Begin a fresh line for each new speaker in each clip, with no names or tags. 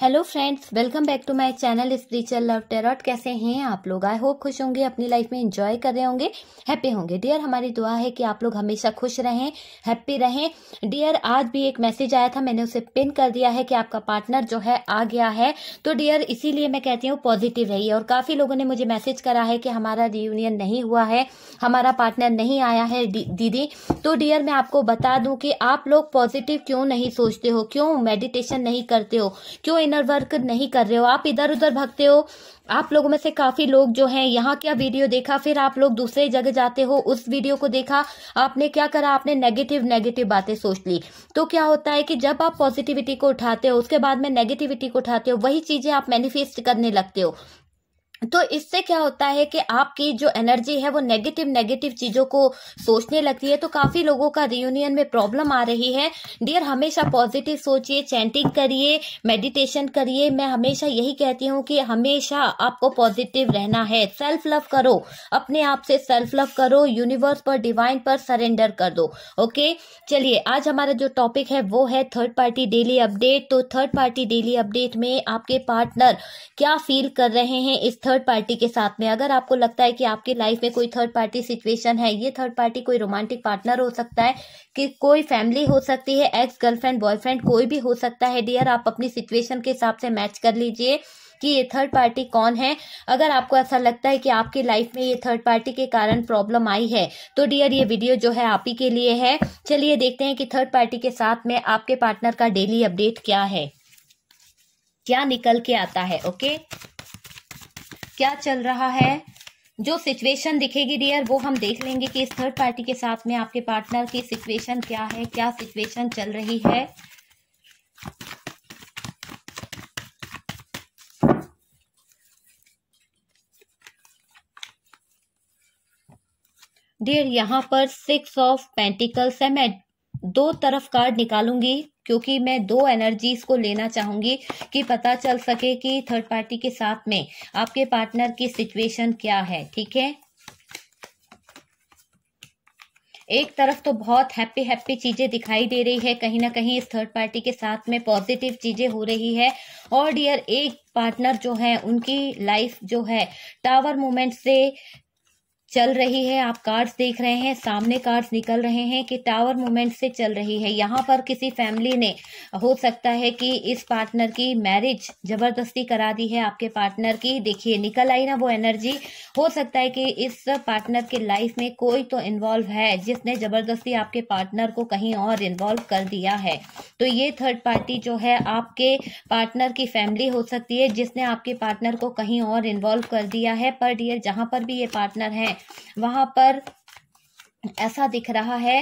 hello friends welcome back to my channel spiritual love tarot कैसे हैं आप लोग आई होप खुश होंगे अपनी लाइफ में एंजॉय कर रहे होंगे हैप्पी होंगे डियर हमारी दुआ है कि आप लोग हमेशा खुश रहें हैप्पी रहें डियर आज भी एक मैसेज आया था मैंने उसे पिन कर दिया है कि आपका पार्टनर जो है आ गया है तो डियर इसीलिए मैं कहती हूँ पॉजिटिव रहिए और काफ़ी लोगों ने मुझे मैसेज करा है कि हमारा रियूनियन नहीं हुआ है हमारा पार्टनर नहीं आया है दीदी तो डियर मैं आपको बता दूँ कि आप लोग पॉजिटिव क्यों नहीं सोचते हो क्यों मेडिटेशन नहीं करते हो क्यों इनर वर्क नहीं कर रहे हो आप इधर उधर भगते हो आप लोगों में से काफ़ी लोग जो हैं यहाँ क्या वीडियो देखा फिर आप लोग दूसरे जगह जाते हो उस वीडियो को देखा आपने क्या करा आपने नेगेटिव नेगेटिव बातें सोच ली तो क्या होता है कि जब आप पॉजिटिविटी को उठाते हो उसके बाद में नेगेटिविटी को उठाते हो वही चीज़ें आप मैनिफेस्ट करने लगते हो तो इससे क्या होता है कि आपकी जो एनर्जी है वो नेगेटिव नेगेटिव चीज़ों को सोचने लगती है तो काफ़ी लोगों का रियूनियन में प्रॉब्लम आ रही है डियर हमेशा पॉजिटिव सोचिए चैंटिंग करिए मेडिटेशन करिए मैं हमेशा यही कहती हूँ कि हमेशा आपको पॉजिटिव रहना है सेल्फ लव करो अपने आप से सेल्फ लव करो यूनिवर्स पर डिवाइन पर सरेंडर कर दो ओके चलिए आज हमारा जो टॉपिक है वो है थर्ड पार्टी डेली अपडेट तो थर्ड पार्टी डेली अपडेट में आपके पार्टनर क्या फील कर रहे हैं इस थर्ड पार्टी के साथ में अगर आपको लगता है कि आपकी लाइफ में कोई थर्ड पार्टी सिचुएशन है ये थर्ड पार्टी कोई रोमांटिक पार्टनर हो सकता है कि कोई फैमिली हो सकती है एक्स गर्लफ्रेंड बॉयफ्रेंड कोई भी हो सकता है डियर आप अपनी सिचुएशन के हिसाब से मैच कर लीजिए कि ये थर्ड पार्टी कौन है अगर आपको ऐसा लगता है कि आपकी लाइफ में ये थर्ड पार्टी के कारण प्रॉब्लम आई है तो डियर ये वीडियो जो है आप ही के लिए है चलिए देखते हैं कि थर्ड पार्टी के साथ में आपके पार्टनर का डेली अपडेट क्या है क्या निकल के आता है ओके क्या चल रहा है जो सिचुएशन दिखेगी डियर वो हम देख लेंगे कि इस थर्ड पार्टी के साथ में आपके पार्टनर की सिचुएशन क्या है क्या सिचुएशन चल रही है डियर यहां पर सिक्स ऑफ पेंटिकल्स है मैं दो तरफ कार्ड निकालूंगी क्योंकि मैं दो एनर्जीज को लेना चाहूंगी कि पता चल सके कि थर्ड पार्टी के साथ में आपके पार्टनर की सिचुएशन क्या है ठीक है एक तरफ तो बहुत हैप्पी हैप्पी चीजें दिखाई दे रही है कहीं ना कहीं इस थर्ड पार्टी के साथ में पॉजिटिव चीजें हो रही है और डियर एक पार्टनर जो है उनकी लाइफ जो है टावर मोमेंट से चल रही है आप कार्ड्स देख रहे हैं सामने कार्ड्स निकल रहे हैं कि टावर मूवमेंट से चल रही है यहाँ पर किसी फैमिली ने हो सकता है कि इस पार्टनर की मैरिज जबरदस्ती करा दी है आपके पार्टनर की देखिए निकल आई ना वो एनर्जी हो सकता है कि इस पार्टनर के लाइफ में कोई तो इन्वॉल्व है जिसने जबरदस्ती आपके पार्टनर को कहीं और इन्वॉल्व कर दिया है तो ये थर्ड पार्टी जो है आपके पार्टनर की फैमिली हो सकती है जिसने आपके पार्टनर को कहीं और इन्वॉल्व कर दिया है पर डियर जहाँ पर भी ये पार्टनर है वहां पर ऐसा दिख रहा है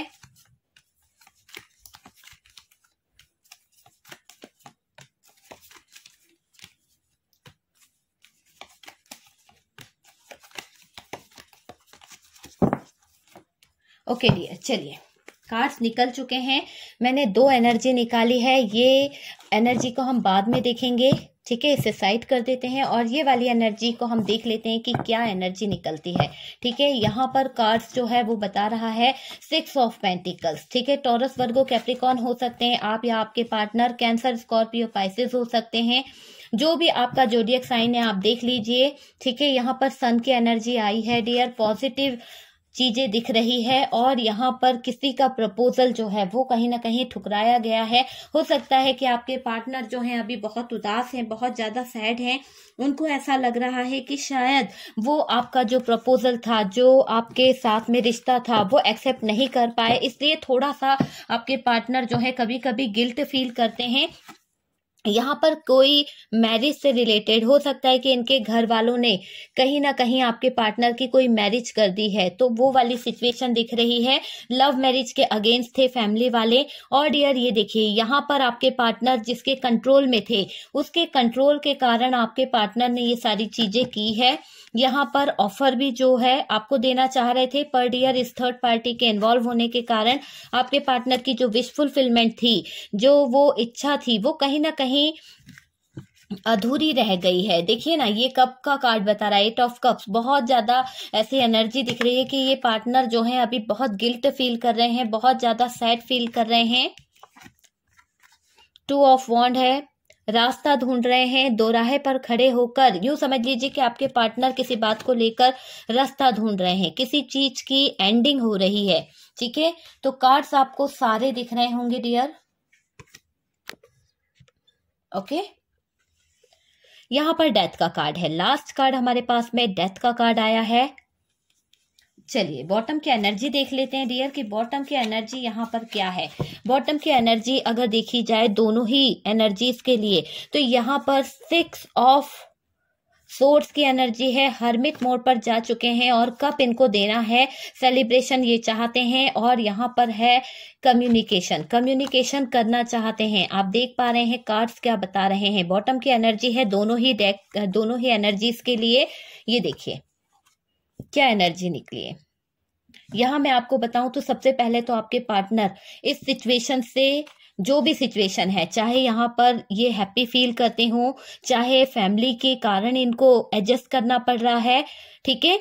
ओके डियर चलिए कार्ड्स निकल चुके हैं मैंने दो एनर्जी निकाली है ये एनर्जी को हम बाद में देखेंगे ठीक है इसे साइड कर देते हैं और ये वाली एनर्जी को हम देख लेते हैं कि क्या एनर्जी निकलती है ठीक है यहाँ पर कार्ड्स जो है वो बता रहा है सिक्स ऑफ पेंटिकल्स ठीक है टॉरस वर्गो कैप्रिकॉन हो सकते हैं आप या आपके पार्टनर कैंसर स्कॉर्पियो पाइसिस हो सकते हैं जो भी आपका जोडियक साइन है आप देख लीजिए ठीक है यहाँ पर सन की एनर्जी आई है डियर पॉजिटिव चीजें दिख रही है और यहाँ पर किसी का प्रपोजल जो है वो कहीं ना कहीं ठुकराया गया है हो सकता है कि आपके पार्टनर जो हैं अभी बहुत उदास हैं बहुत ज्यादा सैड हैं उनको ऐसा लग रहा है कि शायद वो आपका जो प्रपोजल था जो आपके साथ में रिश्ता था वो एक्सेप्ट नहीं कर पाए इसलिए थोड़ा सा आपके पार्टनर जो है कभी कभी गिल्ट फील करते हैं यहाँ पर कोई मैरिज से रिलेटेड हो सकता है कि इनके घर वालों ने कहीं ना कहीं आपके पार्टनर की कोई मैरिज कर दी है तो वो वाली सिचुएशन दिख रही है लव मैरिज के अगेंस्ट थे फैमिली वाले और डियर ये देखिए यहाँ पर आपके पार्टनर जिसके कंट्रोल में थे उसके कंट्रोल के कारण आपके पार्टनर ने ये सारी चीजें की है यहाँ पर ऑफर भी जो है आपको देना चाह रहे थे पर डियर इस थर्ड पार्टी के इन्वॉल्व होने के कारण आपके पार्टनर की जो विश फुलफिलमेंट थी जो वो इच्छा थी वो कहीं ना कहीं कहीं अधूरी रह गई है देखिए ना ये कप का कार्ड बता रहा है एट ऑफ कप्स बहुत ज़्यादा ऐसी एनर्जी दिख रही है कि ये पार्टनर जो है अभी बहुत गिल्ट फील कर रहे हैं बहुत ज़्यादा सैड फील कर रहे हैं टू ऑफ वॉन्ड है रास्ता ढूंढ रहे हैं दोराहे पर खड़े होकर यूं समझ लीजिए कि आपके पार्टनर किसी बात को लेकर रास्ता ढूंढ रहे हैं किसी चीज की एंडिंग हो रही है ठीक है तो कार्ड्स आपको सारे दिख रहे होंगे डियर ओके यहां पर डेथ का कार्ड है लास्ट कार्ड हमारे पास में डेथ का कार्ड आया है चलिए बॉटम की एनर्जी देख लेते हैं डियर कि बॉटम की एनर्जी यहाँ पर क्या है बॉटम की एनर्जी अगर देखी जाए दोनों ही एनर्जीज के लिए तो यहाँ पर सिक्स ऑफ सोर्स की एनर्जी है हर्मिट मोड पर जा चुके हैं और कब इनको देना है सेलिब्रेशन ये चाहते हैं और यहाँ पर है कम्युनिकेशन कम्युनिकेशन करना चाहते हैं आप देख पा रहे हैं कार्ड्स क्या बता रहे हैं बॉटम की एनर्जी है दोनों ही डेक दोनों ही एनर्जीज के लिए ये देखिए क्या एनर्जी निकली है यहां मैं आपको बताऊं तो सबसे पहले तो आपके पार्टनर इस सिचुएशन से जो भी सिचुएशन है चाहे यहाँ पर ये हैप्पी फील करते हो चाहे फैमिली के कारण इनको एडजस्ट करना पड़ रहा है ठीक है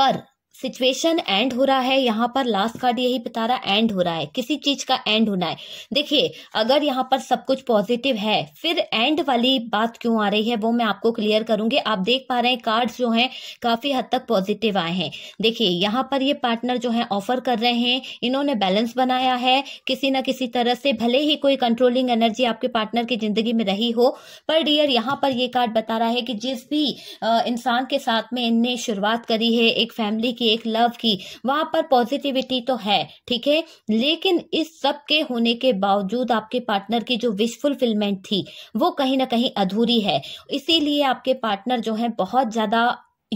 पर सिचुएशन एंड हो रहा है यहाँ पर लास्ट कार्ड यही बता रहा एंड हो रहा है किसी चीज का एंड होना है देखिए अगर यहाँ पर सब कुछ पॉजिटिव है फिर एंड वाली बात क्यों आ रही है वो मैं आपको क्लियर करूंगी आप देख पा रहे हैं कार्ड्स जो हैं काफी हद तक पॉजिटिव आए हैं देखिए यहाँ पर ये पार्टनर जो है ऑफर कर रहे हैं इन्होंने बैलेंस बनाया है किसी ना किसी तरह से भले ही कोई कंट्रोलिंग एनर्जी आपके पार्टनर की जिंदगी में रही हो पर डियर यहाँ पर ये कार्ड बता रहा है कि जिस भी इंसान के साथ में इनने शुरुआत करी है एक फैमिली की की एक लव की वहां पर पॉजिटिविटी तो है ठीक है लेकिन इस सब के होने के बावजूद आपके पार्टनर की जो विश फुलफिलमेंट थी वो कहीं ना कहीं अधूरी है इसीलिए आपके पार्टनर जो है बहुत ज्यादा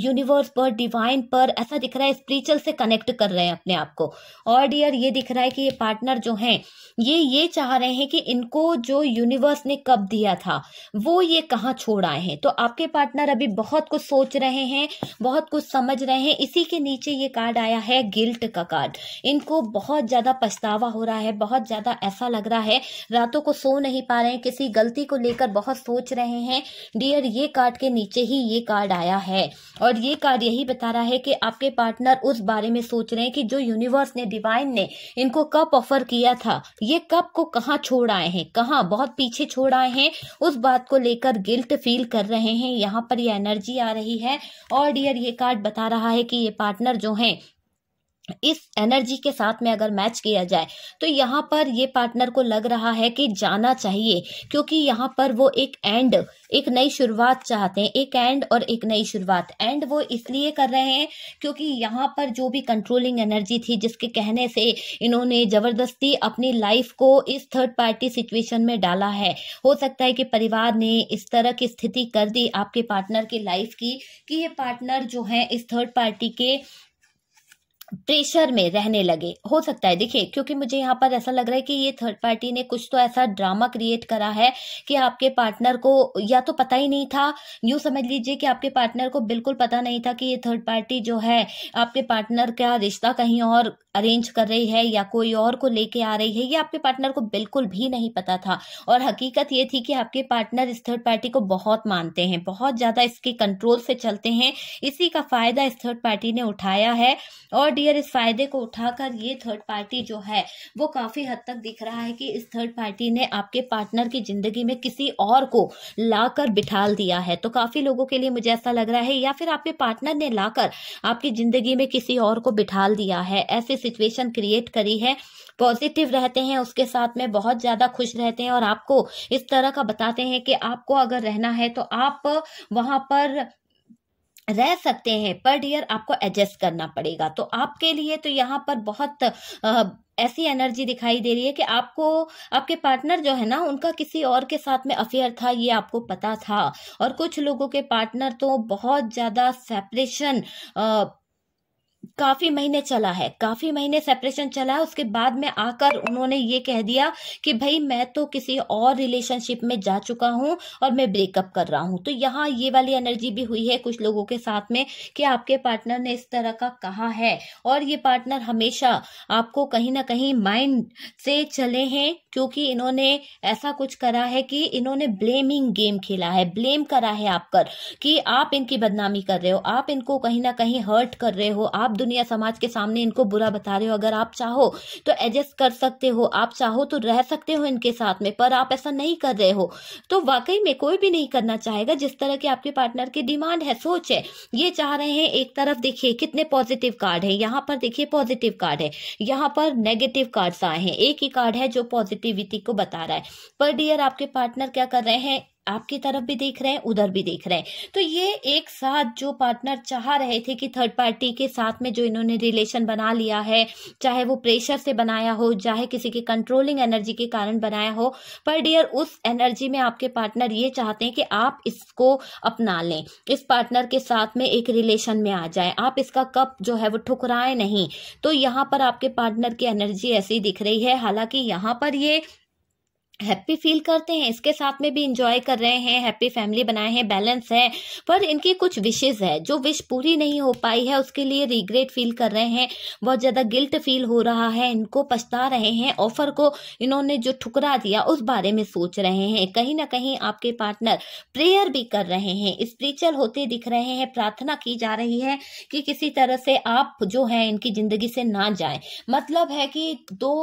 यूनिवर्स पर डिवाइन पर ऐसा दिख रहा है स्पिरिचुअल से कनेक्ट कर रहे हैं अपने आप को और डियर ये दिख रहा है कि ये पार्टनर जो हैं ये ये चाह रहे हैं कि इनको जो यूनिवर्स ने कब दिया था वो ये कहाँ छोड़ आए हैं तो आपके पार्टनर अभी बहुत कुछ सोच रहे हैं बहुत कुछ समझ रहे हैं इसी के नीचे ये कार्ड आया है गिल्ट का कार्ड इनको बहुत ज़्यादा पछतावा हो रहा है बहुत ज़्यादा ऐसा लग रहा है रातों को सो नहीं पा रहे हैं किसी गलती को लेकर बहुत सोच रहे हैं डियर ये कार्ड के नीचे ही ये कार्ड आया है और और ये कार्ड यही बता रहा है कि आपके पार्टनर उस बारे में सोच रहे हैं कि जो यूनिवर्स ने डिवाइन ने इनको कप ऑफर किया था ये कप को कहाँ छोड़ आए हैं कहाँ बहुत पीछे छोड़ आए हैं उस बात को लेकर गिल्ट फील कर रहे हैं यहाँ पर ये एनर्जी आ रही है और डियर ये कार्ड बता रहा है कि ये पार्टनर जो हैं इस एनर्जी के साथ में अगर मैच किया जाए तो यहाँ पर ये पार्टनर को लग रहा है कि जाना चाहिए क्योंकि यहाँ पर वो एक एंड एक नई शुरुआत चाहते हैं एक एंड और एक नई शुरुआत एंड वो इसलिए कर रहे हैं क्योंकि यहाँ पर जो भी कंट्रोलिंग एनर्जी थी जिसके कहने से इन्होंने जबरदस्ती अपनी लाइफ को इस थर्ड पार्टी सिचुएशन में डाला है हो सकता है कि परिवार ने इस तरह की स्थिति कर दी आपके पार्टनर की लाइफ की कि ये पार्टनर जो है इस थर्ड पार्टी के प्रेशर में रहने लगे हो सकता है देखिए क्योंकि मुझे यहाँ पर ऐसा लग रहा है कि ये थर्ड पार्टी ने कुछ तो ऐसा ड्रामा क्रिएट करा है कि आपके पार्टनर को या तो पता ही नहीं था यूँ समझ लीजिए कि आपके पार्टनर को बिल्कुल पता नहीं था कि ये थर्ड पार्टी जो है आपके पार्टनर का रिश्ता कहीं और अरेंज कर रही है या कोई और को लेके आ रही है ये आपके पार्टनर को बिल्कुल भी नहीं पता था और हकीकत ये थी कि आपके पार्टनर इस थर्ड पार्टी को बहुत मानते हैं बहुत ज़्यादा इसके कंट्रोल से चलते हैं इसी का फ़ायदा इस थर्ड पार्टी ने उठाया है और डियर इस फायदे को उठाकर ये थर्ड पार्टी जो है वो काफी हद तक दिख रहा है कि इस थर्ड पार्टी ने आपके पार्टनर की जिंदगी में किसी और को लाकर बिठाल दिया है तो काफी लोगों के लिए मुझे ऐसा लग रहा है या फिर आपके पार्टनर ने लाकर आपकी जिंदगी में किसी और को बिठाल दिया है ऐसी सिचुएशन क्रिएट करी है पॉजिटिव रहते हैं उसके साथ में बहुत ज्यादा खुश रहते हैं और आपको इस तरह का बताते हैं कि आपको अगर रहना है तो आप वहां पर रह सकते हैं पर डियर आपको एडजस्ट करना पड़ेगा तो आपके लिए तो यहाँ पर बहुत आ, ऐसी एनर्जी दिखाई दे रही है कि आपको आपके पार्टनर जो है ना उनका किसी और के साथ में अफेयर था ये आपको पता था और कुछ लोगों के पार्टनर तो बहुत ज़्यादा सेपरेशन काफी महीने चला है काफी महीने सेपरेशन चला है उसके बाद में आकर उन्होंने ये कह दिया कि भाई मैं तो किसी और रिलेशनशिप में जा चुका हूं और मैं ब्रेकअप कर रहा हूं तो यहाँ ये वाली एनर्जी भी हुई है कुछ लोगों के साथ में कि आपके पार्टनर ने इस तरह का कहा है और ये पार्टनर हमेशा आपको कहीं ना कहीं माइंड से चले हैं क्योंकि इन्होंने ऐसा कुछ करा है कि इन्होंने ब्लेमिंग गेम खेला है ब्लेम करा है आप कर कि आप इनकी बदनामी कर रहे हो आप इनको कहीं ना कहीं हर्ट कर रहे हो आप दुनिया समाज के सामने इनको बुरा बता रहे हो अगर आप चाहो तो एडजस्ट कर सकते हो आप चाहो तो रह सकते हो इनके साथ में पर आप ऐसा नहीं कर रहे हो तो वाकई में कोई भी नहीं करना चाहेगा जिस तरह की आपके पार्टनर की डिमांड है सोच है ये चाह रहे हैं एक तरफ देखिए कितने पॉजिटिव कार्ड है यहाँ पर देखिए पॉजिटिव कार्ड है यहाँ पर नेगेटिव कार्ड आए हैं एक ही कार्ड है जो पॉजिटिविटी को बता रहा है पर डियर आपके पार्टनर क्या कर रहे हैं आपकी तरफ भी देख रहे हैं उधर भी देख रहे हैं तो ये एक साथ जो पार्टनर चाह रहे थे कि थर्ड पार्टी के साथ में जो इन्होंने रिलेशन बना लिया है चाहे वो प्रेशर से बनाया हो चाहे किसी के कंट्रोलिंग एनर्जी के कारण बनाया हो पर डियर उस एनर्जी में आपके पार्टनर ये चाहते हैं कि आप इसको अपना लें इस पार्टनर के साथ में एक रिलेशन में आ जाए आप इसका कप जो है वो ठुकराए नहीं तो यहाँ पर आपके पार्टनर की एनर्जी ऐसी दिख रही है हालांकि यहाँ पर ये हैप्पी फील करते हैं इसके साथ में भी इंजॉय कर रहे हैं हैप्पी फैमिली बनाए हैं बैलेंस है पर इनकी कुछ विशेज है जो विश पूरी नहीं हो पाई है उसके लिए रिग्रेट फील कर रहे हैं बहुत ज़्यादा गिल्ट फील हो रहा है इनको पछता रहे हैं ऑफर को इन्होंने जो ठुकरा दिया उस बारे में सोच रहे हैं कहीं ना कहीं आपके पार्टनर प्रेयर भी कर रहे हैं स्पिरिचुअल होते दिख रहे हैं प्रार्थना की जा रही है कि किसी तरह से आप जो है इनकी ज़िंदगी से ना जाए मतलब है कि दो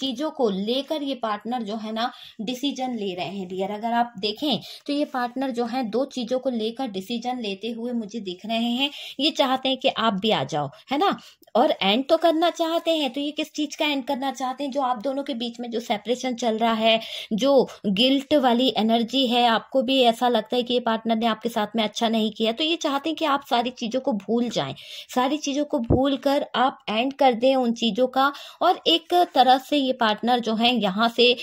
चीजों को लेकर ये पार्टनर जो है ना डिसीजन ले रहे हैं डियर अगर आप देखें तो ये पार्टनर जो है दो चीजों को लेकर डिसीजन लेते हुए मुझे दिख रहे हैं ये चाहते हैं कि आप भी आ जाओ है ना और एंड तो करना चाहते हैं तो ये किस चीज का एंड करना चाहते हैं जो आप दोनों के बीच में जो सेपरेशन चल रहा है जो गिल्ट वाली एनर्जी है आपको भी ऐसा लगता है कि ये पार्टनर ने आपके साथ में अच्छा नहीं किया तो ये चाहते हैं कि आप सारी चीजों को भूल जाए सारी चीजों को भूल कर आप एंड कर दें उन चीजों का और एक तरह से ये पार्टनर जो है यहाँ से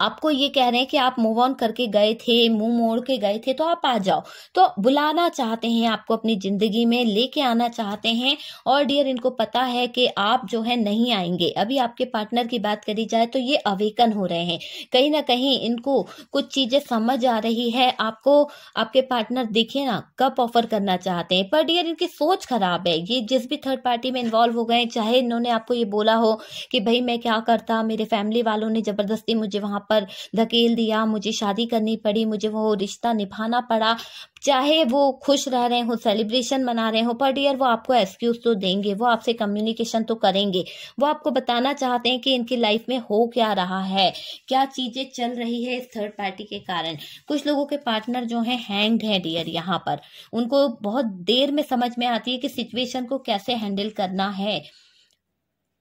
आपको ये कह रहे हैं कि आप मूव ऑन करके गए थे मुंह मोड़ के गए थे तो आप आ जाओ तो बुलाना चाहते हैं आपको अपनी जिंदगी में लेके आना चाहते हैं और डियर इनको पता है कि आप जो है नहीं आएंगे अभी आपके पार्टनर की बात करी जाए तो ये अवेकन हो रहे हैं कहीं ना कहीं इनको कुछ चीजें समझ आ रही है आपको आपके पार्टनर देखिए ना कब ऑफर करना चाहते हैं पर डियर इनकी सोच खराब है ये जिस भी थर्ड पार्टी में इन्वॉल्व हो गए चाहे इन्होंने आपको ये बोला हो कि भाई मैं क्या करता मेरे फैमिली वालों ने जबरदस्ती मुझे वहां वहाँ पर धकेल दिया मुझे शादी करनी पड़ी मुझे वो रिश्ता निभाना पड़ा चाहे वो खुश रह रहे हो सेलिब्रेशन मना रहे हो पर डियर वो आपको एक्सक्यूज तो देंगे वो आपसे कम्युनिकेशन तो करेंगे वो आपको बताना चाहते हैं कि इनकी लाइफ में हो क्या रहा है क्या चीज़ें चल रही है इस थर्ड पार्टी के कारण कुछ लोगों के पार्टनर जो हैं हैंग्ड हैं डियर यहाँ पर उनको बहुत देर में समझ में आती है कि सिचुएशन को कैसे हैंडल करना है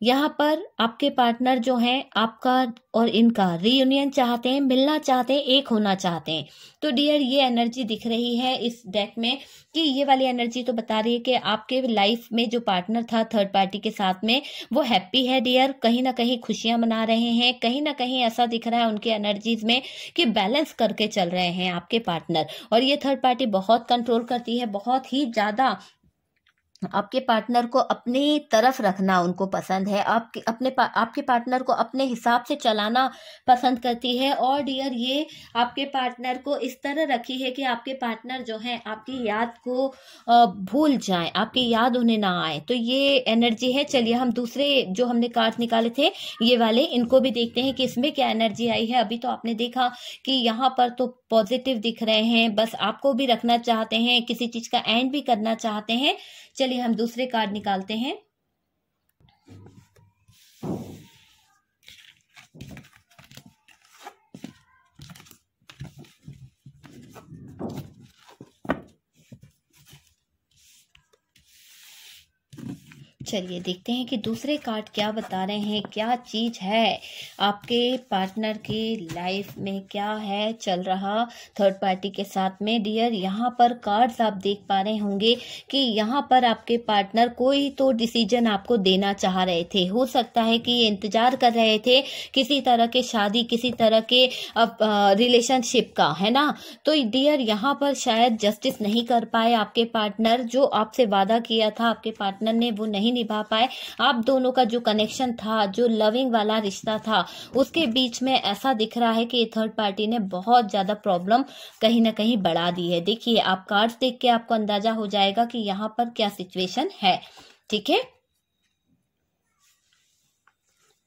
यहाँ पर आपके पार्टनर जो हैं आपका और इनका रीयूनियन चाहते हैं मिलना चाहते हैं एक होना चाहते हैं तो डियर ये एनर्जी दिख रही है इस डेक में कि ये वाली एनर्जी तो बता रही है कि आपके लाइफ में जो पार्टनर था थर्ड पार्टी के साथ में वो हैप्पी है डियर कहीं ना कहीं खुशियां मना रहे हैं कहीं ना कहीं ऐसा दिख रहा है उनकी एनर्जीज में कि बैलेंस करके चल रहे हैं आपके पार्टनर और ये थर्ड पार्टी बहुत कंट्रोल करती है बहुत ही ज़्यादा आपके पार्टनर को अपनी तरफ रखना उनको पसंद है आपके अपने पा, आपके पार्टनर को अपने हिसाब से चलाना पसंद करती है और डियर ये आपके पार्टनर को इस तरह रखी है कि आपके पार्टनर जो हैं आपकी याद को भूल जाएं आपकी याद उन्हें ना आए तो ये एनर्जी है चलिए हम दूसरे जो हमने कार्ड निकाले थे ये वाले इनको भी देखते हैं कि इसमें क्या एनर्जी आई है अभी तो आपने देखा कि यहाँ पर तो पॉजिटिव दिख रहे हैं बस आपको भी रखना चाहते हैं किसी चीज़ का एंड भी करना चाहते हैं चलिए लिए हम दूसरे कार्ड निकालते हैं चलिए देखते हैं कि दूसरे कार्ड क्या बता रहे हैं क्या चीज़ है आपके पार्टनर की लाइफ में क्या है चल रहा थर्ड पार्टी के साथ में डियर यहाँ पर कार्ड्स आप देख पा रहे होंगे कि यहाँ पर आपके पार्टनर कोई तो डिसीजन आपको देना चाह रहे थे हो सकता है कि ये इंतजार कर रहे थे किसी तरह के शादी किसी तरह के अब रिलेशनशिप का है ना तो डियर यहाँ पर शायद जस्टिस नहीं कर पाए आपके पार्टनर जो आपसे वादा किया था आपके पार्टनर ने वो नहीं निभा पाए आप दोनों का जो कनेक्शन था जो लविंग वाला रिश्ता था उसके बीच में ऐसा दिख रहा है कि थर्ड पार्टी ने बहुत ज़्यादा प्रॉब्लम कहीं ना कहीं बढ़ा दी है देखिए आप कार्ड्स देख के आपको अंदाजा हो जाएगा कि यहाँ पर क्या सिचुएशन है ठीक है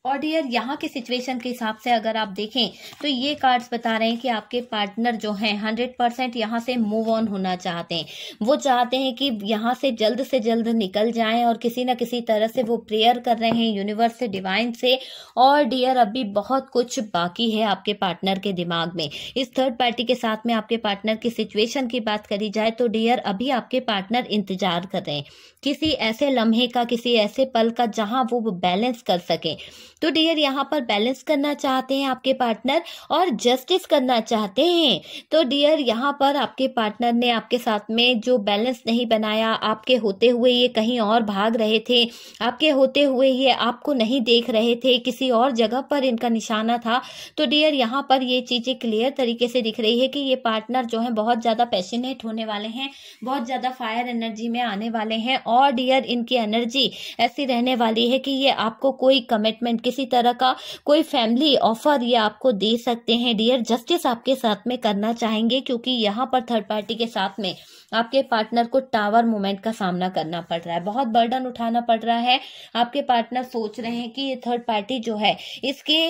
और डियर यहाँ के सिचुएशन के हिसाब से अगर आप देखें तो ये कार्ड्स बता रहे हैं कि आपके पार्टनर जो हैं हंड्रेड परसेंट यहाँ से मूव ऑन होना चाहते हैं वो चाहते हैं कि यहाँ से जल्द से जल्द निकल जाएं और किसी ना किसी तरह से वो प्रेयर कर रहे हैं यूनिवर्स से डिवाइन से और डियर अभी बहुत कुछ बाकी है आपके पार्टनर के दिमाग में इस थर्ड पार्टी के साथ में आपके पार्टनर की सिचुएशन की बात करी जाए तो डियर अभी आपके पार्टनर इंतजार कर रहे हैं किसी ऐसे लम्हे का किसी ऐसे पल का जहां वो बैलेंस कर सकें तो डियर यहाँ पर बैलेंस करना चाहते हैं आपके पार्टनर और जस्टिस करना चाहते हैं तो डियर यहाँ पर आपके पार्टनर ने आपके साथ में जो बैलेंस नहीं बनाया आपके होते हुए ये कहीं और भाग रहे थे आपके होते हुए ये आपको नहीं देख रहे थे किसी और जगह पर इनका निशाना था तो डियर यहाँ पर ये चीज़ें क्लियर तरीके से दिख रही है कि ये पार्टनर जो है बहुत ज़्यादा पैशनेट होने वाले हैं बहुत ज़्यादा फायर एनर्जी में आने वाले हैं और डियर इनकी एनर्जी ऐसी रहने वाली है कि ये आपको कोई कमिटमेंट किसी तरह का कोई फैमिली ऑफर ये आपको दे सकते हैं डियर जस्टिस आपके साथ में करना चाहेंगे क्योंकि यहाँ पर थर्ड पार्टी के साथ में आपके पार्टनर को टावर मोमेंट का सामना करना पड़ रहा है बहुत बर्डन उठाना पड़ रहा है आपके पार्टनर सोच रहे हैं कि ये थर्ड पार्टी जो है इसके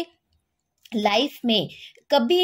लाइफ में कभी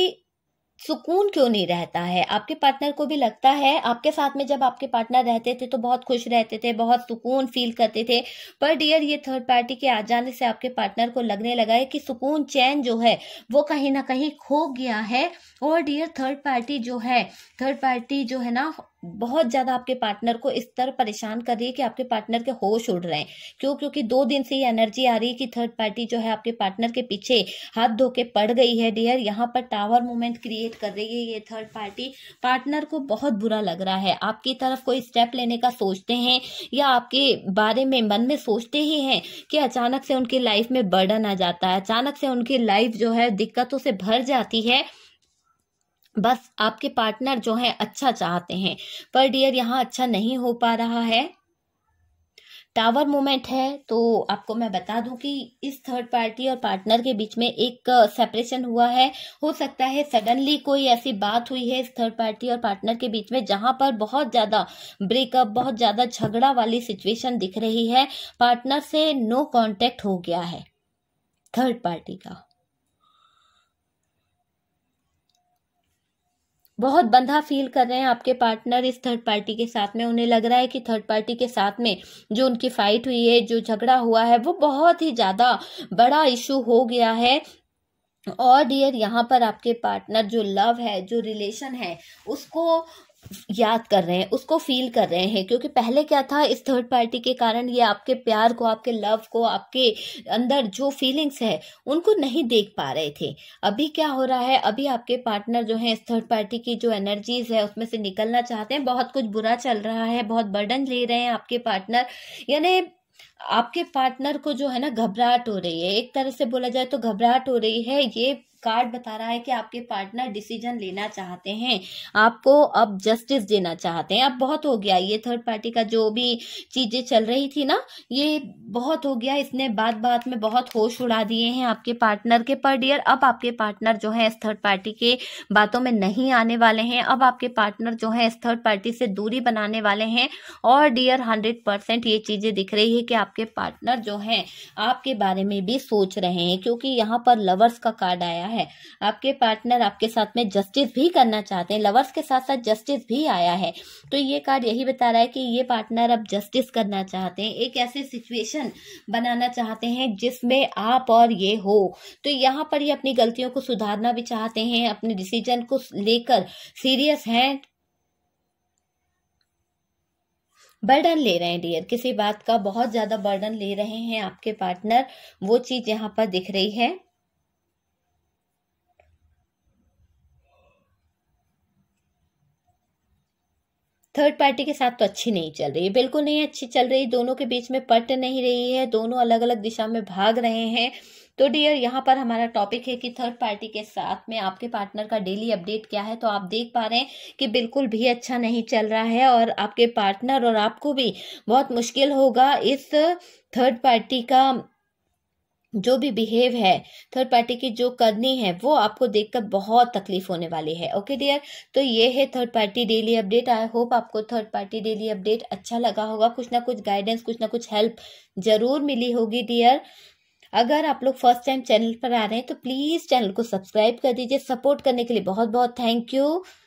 सुकून क्यों नहीं रहता है आपके पार्टनर को भी लगता है आपके साथ में जब आपके पार्टनर रहते थे तो बहुत खुश रहते थे बहुत सुकून फील करते थे पर डियर ये थर्ड पार्टी के आ जाने से आपके पार्टनर को लगने लगा है कि सुकून चैन जो है वो कहीं ना कहीं खो गया है और डियर थर्ड पार्टी जो है थर्ड पार्टी जो है ना बहुत ज्यादा आपके पार्टनर को इस तरह परेशान कर रही है कि आपके पार्टनर के होश उड़ रहे हैं क्यों क्योंकि दो दिन से ये एनर्जी आ रही है कि थर्ड पार्टी जो है आपके पार्टनर के पीछे हाथ धो के पड़ गई है डियर यहाँ पर टावर मूवमेंट क्रिएट कर रही है ये थर्ड पार्टी पार्टनर को बहुत बुरा लग रहा है आपकी तरफ कोई स्टेप लेने का सोचते हैं या आपके बारे में मन में सोचते ही हैं कि अचानक से उनकी लाइफ में बर्डन आ जाता है अचानक से उनकी लाइफ जो है दिक्कतों से भर जाती है बस आपके पार्टनर जो है अच्छा चाहते हैं पर डियर यहाँ अच्छा नहीं हो पा रहा है टावर मोमेंट है तो आपको मैं बता दूं कि इस थर्ड पार्टी और पार्टनर के बीच में एक सेपरेशन हुआ है हो सकता है सडनली कोई ऐसी बात हुई है इस थर्ड पार्टी और पार्टनर के बीच में जहां पर बहुत ज़्यादा ब्रेकअप बहुत ज़्यादा झगड़ा वाली सिचुएशन दिख रही है पार्टनर से नो कॉन्टेक्ट हो गया है थर्ड पार्टी का बहुत बंधा फील कर रहे हैं आपके पार्टनर इस थर्ड पार्टी के साथ में उन्हें लग रहा है कि थर्ड पार्टी के साथ में जो उनकी फाइट हुई है जो झगड़ा हुआ है वो बहुत ही ज़्यादा बड़ा इशू हो गया है और डियर यहाँ पर आपके पार्टनर जो लव है जो रिलेशन है उसको याद कर रहे हैं उसको फील कर रहे हैं क्योंकि पहले क्या था इस थर्ड पार्टी के कारण ये आपके प्यार को आपके लव को आपके अंदर जो फीलिंग्स है उनको नहीं देख पा रहे थे अभी क्या हो रहा है अभी आपके पार्टनर जो है इस थर्ड पार्टी की जो एनर्जीज है उसमें से निकलना चाहते हैं बहुत कुछ बुरा चल रहा है बहुत बर्डन ले रहे हैं आपके पार्टनर यानी आपके पार्टनर को जो है ना घबराहट हो रही है एक तरह से बोला जाए तो घबराहट हो रही है ये कार्ड बता रहा है कि आपके पार्टनर डिसीजन लेना चाहते हैं आपको अब जस्टिस देना चाहते हैं अब बहुत हो गया ये थर्ड पार्टी का जो भी चीजें चल रही थी ना ये बहुत हो गया इसने बात बात में बहुत होश उड़ा दिए हैं आपके पार्टनर के पर डियर अब आपके पार्टनर जो है इस थर्ड पार्टी के बातों में नहीं आने वाले हैं अब आपके पार्टनर जो है इस थर्ड पार्टी से दूरी बनाने वाले हैं और डियर हंड्रेड परसेंट ये चीजें दिख रही है कि आपके पार्टनर जो है आपके बारे में भी सोच रहे हैं क्योंकि यहाँ पर लवर्स का कार्ड आया है है आपके पार्टनर आपके साथ में जस्टिस भी करना चाहते हैं लवर्स के साथ साथ जस्टिस भी आया है तो ये कार्ड यही बता रहा है कि ये पार्टनर अब जस्टिस करना चाहते हैं एक ऐसी सिचुएशन बनाना चाहते हैं जिसमें आप और ये हो तो यहाँ पर ये अपनी गलतियों को सुधारना भी चाहते हैं अपने डिसीजन को लेकर सीरियस हैं बर्डन ले रहे हैं डियर किसी बात का बहुत ज़्यादा बर्डन ले रहे हैं आपके पार्टनर वो चीज़ यहाँ पर दिख रही है थर्ड पार्टी के साथ तो अच्छी नहीं चल रही है बिल्कुल नहीं अच्छी चल रही दोनों के बीच में पट नहीं रही है दोनों अलग अलग दिशा में भाग रहे हैं तो डियर यहाँ पर हमारा टॉपिक है कि थर्ड पार्टी के साथ में आपके पार्टनर का डेली अपडेट क्या है तो आप देख पा रहे हैं कि बिल्कुल भी अच्छा नहीं चल रहा है और आपके पार्टनर और आपको भी बहुत मुश्किल होगा इस थर्ड पार्टी का जो भी बिहेव है थर्ड पार्टी की जो करनी है वो आपको देखकर बहुत तकलीफ होने वाली है ओके डियर तो ये है third party daily update I hope आपको थर्ड पार्टी डेली अपडेट अच्छा लगा होगा कुछ ना कुछ गाइडेंस कुछ ना कुछ हेल्प जरूर मिली होगी डियर अगर आप लोग फर्स्ट टाइम चैनल पर आ रहे हैं तो प्लीज़ चैनल को सब्सक्राइब कर दीजिए सपोर्ट करने के लिए बहुत बहुत थैंक यू